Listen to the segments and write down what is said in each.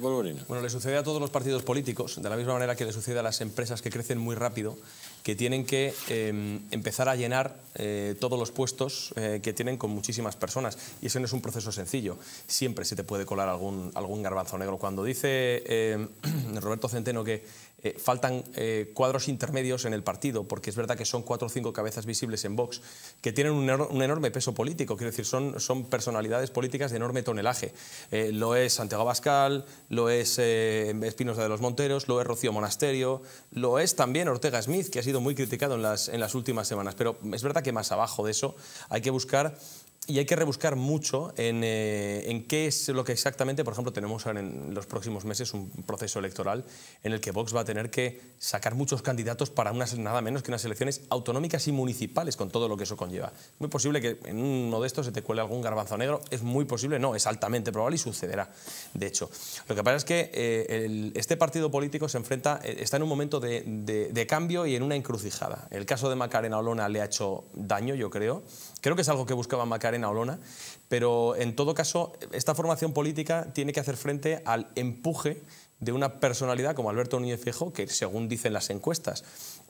Bueno, le sucede a todos los partidos políticos, de la misma manera que le sucede a las empresas que crecen muy rápido, que tienen que em, empezar a llenar eh, todos los puestos eh, que tienen con muchísimas personas. Y eso no es un proceso sencillo. Siempre se te puede colar algún, algún garbanzo negro. Cuando dice em, Roberto Centeno que eh, faltan eh, cuadros intermedios en el partido, porque es verdad que son cuatro o cinco cabezas visibles en Vox, que tienen un, enorme peso político, quiero decir, son, son personalidades políticas de enorme tonelaje. Eh, lo es Santiago Bascal, lo es Espinosa de los Monteros, lo es Rocío Monasterio, lo es también Ortega Smith, que ha sido muy criticado las, en las últimas semanas, pero es verdad que más abajo de eso hay que buscar y hay que rebuscar mucho en, eh, en, qué es lo que exactamente, por ejemplo, tenemos en los próximos meses un proceso electoral en el que Vox va a tener que sacar muchos candidatos para unas, nada menos que unas elecciones autonómicas y municipales, con todo lo que eso conlleva. Muy posible que en uno de estos se te cuele algún garbanzo negro, es muy posible, no, es altamente probable y sucederá, de hecho. Lo que pasa es que eh, este partido político se enfrenta, eh, está en un momento de, de, de cambio y en una encrucijada. El caso de Macarena Olona le ha hecho daño, yo creo. Creo que es algo que buscaba Macarena pero en todo caso esta formación política tiene que hacer frente al empuje de una personalidad como Alberto Núñez Feijóo, que según dicen las encuestas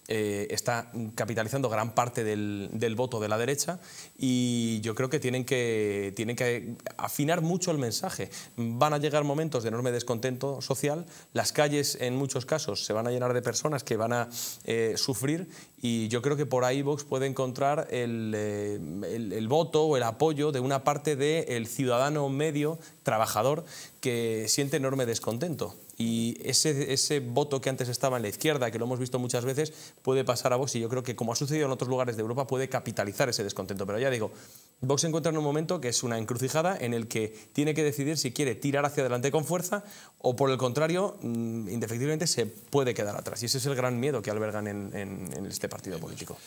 eh, está capitalizando gran parte del, voto de la derecha y yo creo que tienen, que que afinar mucho el mensaje. Van a llegar momentos de enorme descontento social, las calles en muchos casos se van a llenar de personas que van a eh, sufrir y yo creo que por ahí Vox puede encontrar el, eh, voto o el apoyo de una parte del ciudadano medio, trabajador, que siente enorme descontento. Y ese, ese voto que antes estaba en la izquierda, que lo hemos visto muchas veces, puede pasar a Vox. Y yo creo que, como ha sucedido en otros lugares de Europa, puede capitalizar ese descontento. Pero ya digo, Vox se encuentra en un momento que es una encrucijada en el que tiene que decidir si quiere tirar hacia adelante con fuerza o por el contrario, mm, indefectiblemente se puede quedar atrás. Y ese es el gran miedo que albergan en, en este partido político.